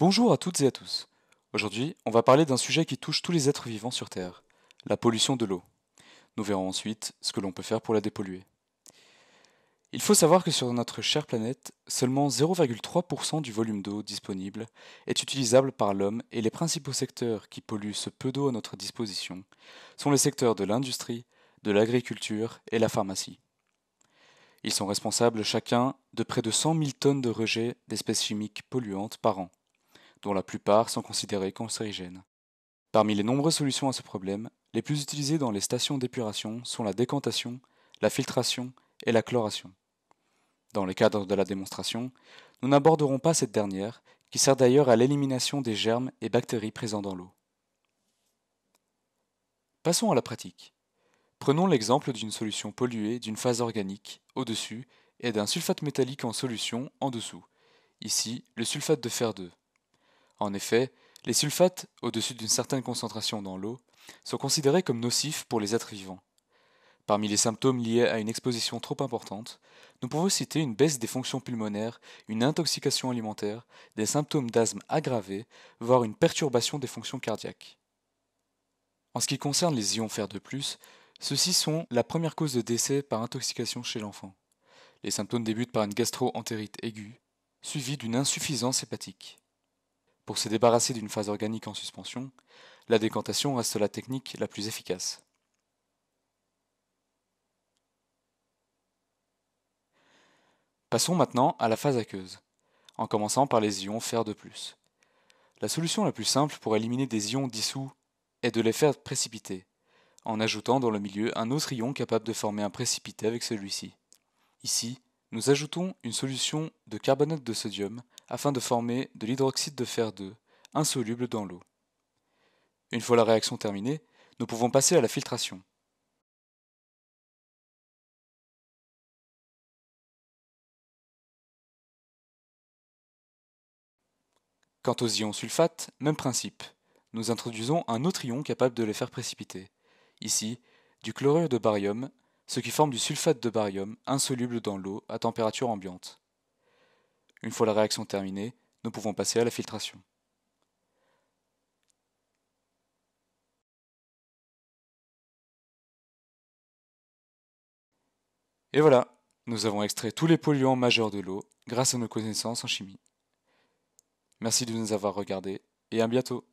Bonjour à toutes et à tous. Aujourd'hui, on va parler d'un sujet qui touche tous les êtres vivants sur Terre, la pollution de l'eau. Nous verrons ensuite ce que l'on peut faire pour la dépolluer. Il faut savoir que sur notre chère planète, seulement 0,3% du volume d'eau disponible est utilisable par l'homme et les principaux secteurs qui polluent ce peu d'eau à notre disposition sont les secteurs de l'industrie, de l'agriculture et la pharmacie. Ils sont responsables chacun de près de 100 000 tonnes de rejets d'espèces chimiques polluantes par an dont la plupart sont considérées cancérigènes. Parmi les nombreuses solutions à ce problème, les plus utilisées dans les stations d'épuration sont la décantation, la filtration et la chloration. Dans le cadre de la démonstration, nous n'aborderons pas cette dernière, qui sert d'ailleurs à l'élimination des germes et bactéries présents dans l'eau. Passons à la pratique. Prenons l'exemple d'une solution polluée d'une phase organique au-dessus et d'un sulfate métallique en solution en dessous, ici le sulfate de fer 2. En effet, les sulfates, au-dessus d'une certaine concentration dans l'eau, sont considérés comme nocifs pour les êtres vivants. Parmi les symptômes liés à une exposition trop importante, nous pouvons citer une baisse des fonctions pulmonaires, une intoxication alimentaire, des symptômes d'asthme aggravés, voire une perturbation des fonctions cardiaques. En ce qui concerne les ions fer de plus, ceux-ci sont la première cause de décès par intoxication chez l'enfant. Les symptômes débutent par une gastro-entérite aiguë, suivie d'une insuffisance hépatique. Pour se débarrasser d'une phase organique en suspension, la décantation reste la technique la plus efficace. Passons maintenant à la phase aqueuse, en commençant par les ions fer de plus. La solution la plus simple pour éliminer des ions dissous est de les faire précipiter, en ajoutant dans le milieu un autre ion capable de former un précipité avec celui-ci. Ici, nous ajoutons une solution de carbonate de sodium afin de former de l'hydroxyde de fer 2, insoluble dans l'eau. Une fois la réaction terminée, nous pouvons passer à la filtration. Quant aux ions sulfates, même principe. Nous introduisons un autre ion capable de les faire précipiter. Ici, du chlorure de barium ce qui forme du sulfate de barium insoluble dans l'eau à température ambiante. Une fois la réaction terminée, nous pouvons passer à la filtration. Et voilà, nous avons extrait tous les polluants majeurs de l'eau grâce à nos connaissances en chimie. Merci de nous avoir regardés et à bientôt